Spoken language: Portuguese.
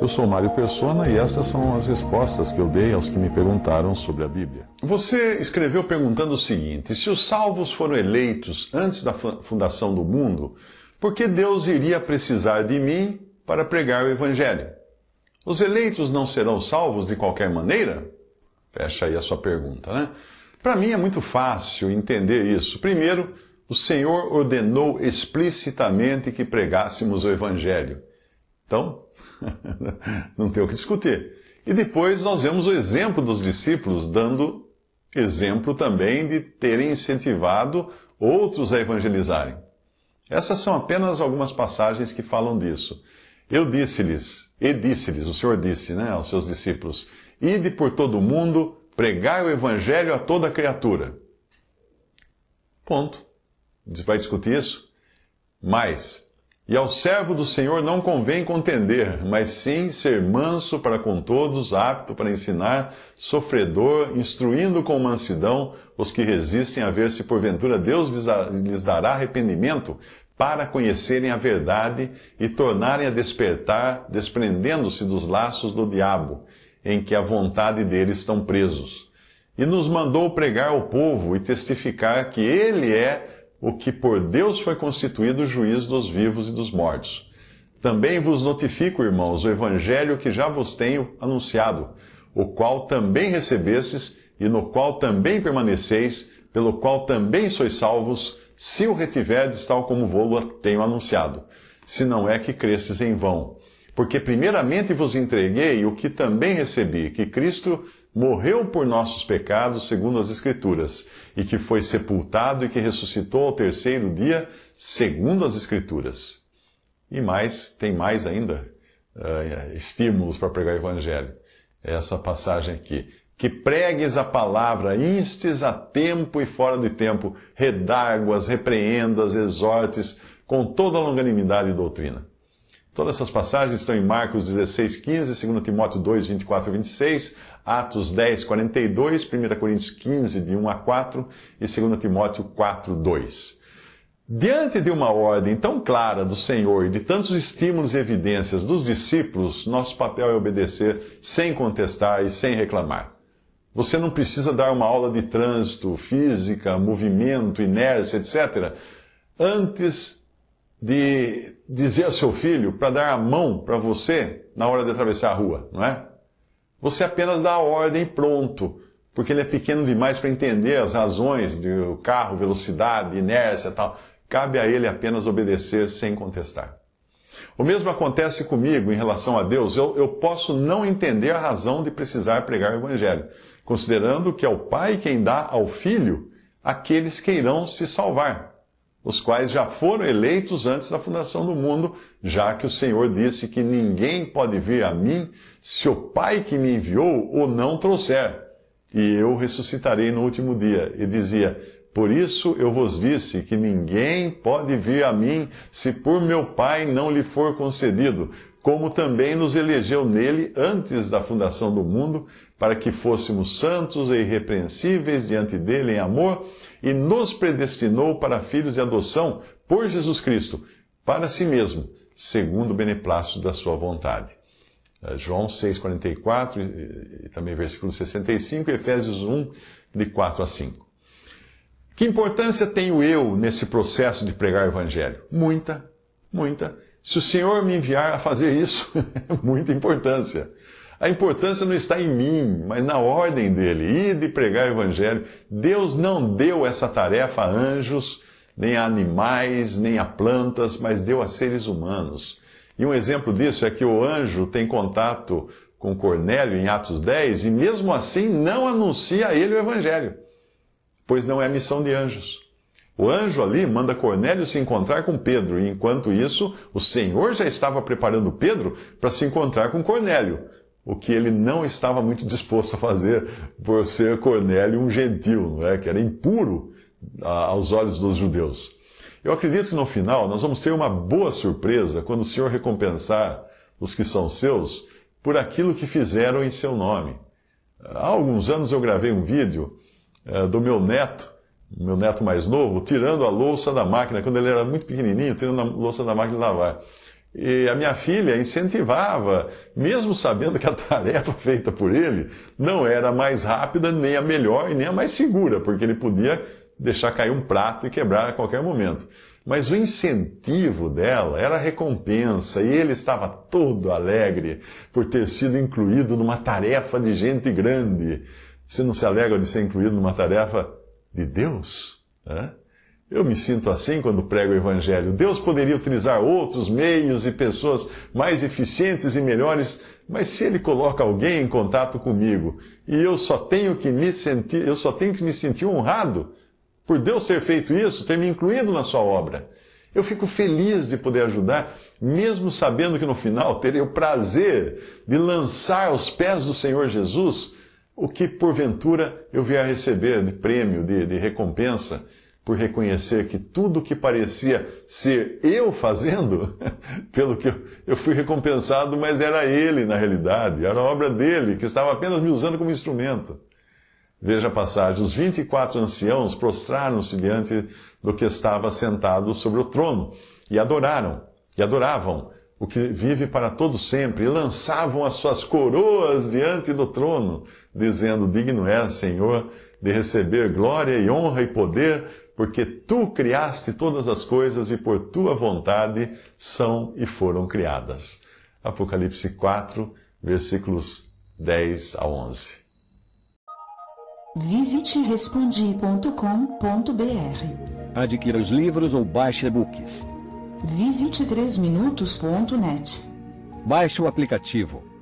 Eu sou Mário Persona e essas são as respostas que eu dei aos que me perguntaram sobre a Bíblia. Você escreveu perguntando o seguinte: se os salvos foram eleitos antes da fundação do mundo, por que Deus iria precisar de mim para pregar o Evangelho? Os eleitos não serão salvos de qualquer maneira? Fecha aí a sua pergunta, né? Para mim é muito fácil entender isso. Primeiro, o Senhor ordenou explicitamente que pregássemos o Evangelho. Então, não tem o que discutir. E depois nós vemos o exemplo dos discípulos, dando exemplo também de terem incentivado outros a evangelizarem. Essas são apenas algumas passagens que falam disso. Eu disse-lhes, e disse-lhes, o Senhor disse né, aos seus discípulos: Ide por todo o mundo, pregai o evangelho a toda criatura. Ponto. Vai discutir isso? Mas, e ao servo do Senhor não convém contender, mas sim ser manso para com todos, apto para ensinar, sofredor, instruindo com mansidão os que resistem a ver se porventura Deus lhes dará arrependimento para conhecerem a verdade e tornarem a despertar, desprendendo-se dos laços do diabo, em que a vontade deles estão presos. E nos mandou pregar ao povo e testificar que ele é o que por Deus foi constituído juiz dos vivos e dos mortos. Também vos notifico, irmãos, o evangelho que já vos tenho anunciado, o qual também recebestes e no qual também permaneceis, pelo qual também sois salvos, se o retiverdes tal como vou-lo tenho anunciado, se não é que crestes em vão. Porque primeiramente vos entreguei o que também recebi, que Cristo morreu por nossos pecados, segundo as Escrituras, e que foi sepultado e que ressuscitou ao terceiro dia, segundo as Escrituras. E mais, tem mais ainda uh, estímulos para pregar o Evangelho. É essa passagem aqui. Que pregues a palavra, instes a tempo e fora de tempo, redáguas, repreendas, exortes, com toda a longanimidade e doutrina. Todas essas passagens estão em Marcos 16, 15, 2 Timóteo 2, 24 e 26, Atos 10, 42, 1 Coríntios 15, de 1 a 4 e 2 Timóteo 4, 2. Diante de uma ordem tão clara do Senhor e de tantos estímulos e evidências dos discípulos, nosso papel é obedecer sem contestar e sem reclamar. Você não precisa dar uma aula de trânsito, física, movimento, inércia, etc., antes de dizer ao seu filho para dar a mão para você na hora de atravessar a rua, não é? Você apenas dá a ordem pronto, porque ele é pequeno demais para entender as razões do carro, velocidade, inércia tal. Cabe a ele apenas obedecer sem contestar. O mesmo acontece comigo em relação a Deus. Eu, eu posso não entender a razão de precisar pregar o Evangelho, considerando que é o Pai quem dá ao Filho aqueles que irão se salvar os quais já foram eleitos antes da fundação do mundo, já que o Senhor disse que ninguém pode vir a mim se o Pai que me enviou o não trouxer, e eu ressuscitarei no último dia. E dizia: Por isso eu vos disse que ninguém pode vir a mim se por meu Pai não lhe for concedido, como também nos elegeu nele antes da fundação do mundo, para que fôssemos santos e irrepreensíveis diante dele em amor, e nos predestinou para filhos de adoção por Jesus Cristo, para si mesmo, segundo o beneplácito da sua vontade. Eh, João 6,44 e também versículo 65, Efésios 1, de 4 a 5. Que importância tenho eu nesse processo de pregar o Evangelho? Muita, muita. Se o Senhor me enviar a fazer isso, é muita importância. A importância não está em mim, mas na ordem dele, e de pregar o evangelho. Deus não deu essa tarefa a anjos, nem a animais, nem a plantas, mas deu a seres humanos. E um exemplo disso é que o anjo tem contato com Cornélio em Atos 10 e mesmo assim não anuncia a ele o evangelho, pois não é missão de anjos. O anjo ali manda Cornélio se encontrar com Pedro, e enquanto isso, o Senhor já estava preparando Pedro para se encontrar com Cornélio o que ele não estava muito disposto a fazer por ser Cornélio um gentil, não é? que era impuro aos olhos dos judeus. Eu acredito que no final nós vamos ter uma boa surpresa quando o Senhor recompensar os que são seus por aquilo que fizeram em seu nome. Há alguns anos eu gravei um vídeo eh, do meu neto, meu neto mais novo, tirando a louça da máquina, quando ele era muito pequenininho, tirando a louça da máquina de lavar. E a minha filha incentivava, mesmo sabendo que a tarefa feita por ele não era a mais rápida, nem a melhor e nem a mais segura, porque ele podia deixar cair um prato e quebrar a qualquer momento. Mas o incentivo dela era a recompensa, e ele estava todo alegre por ter sido incluído numa tarefa de gente grande. Você não se alegra de ser incluído numa tarefa de Deus? Hã? Eu me sinto assim quando prego o Evangelho. Deus poderia utilizar outros meios e pessoas mais eficientes e melhores, mas se Ele coloca alguém em contato comigo e eu só tenho que me sentir, eu só tenho que me sentir honrado por Deus ter feito isso, ter me incluído na Sua obra. Eu fico feliz de poder ajudar, mesmo sabendo que no final terei o prazer de lançar aos pés do Senhor Jesus o que porventura eu vier a receber de prêmio, de, de recompensa por reconhecer que tudo que parecia ser eu fazendo, pelo que eu fui recompensado, mas era ele na realidade, era a obra dele, que estava apenas me usando como instrumento. Veja a passagem: os 24 anciãos prostraram-se diante do que estava sentado sobre o trono e adoraram, e adoravam o que vive para todo sempre, e lançavam as suas coroas diante do trono, dizendo: Digno é, Senhor, de receber glória e honra e poder, porque tu criaste todas as coisas e por tua vontade são e foram criadas. Apocalipse 4, versículos 10 a 11. Visite respondi.com.br. Adquira os livros ou baixe e-books. Visite 3minutos.net. Baixe o aplicativo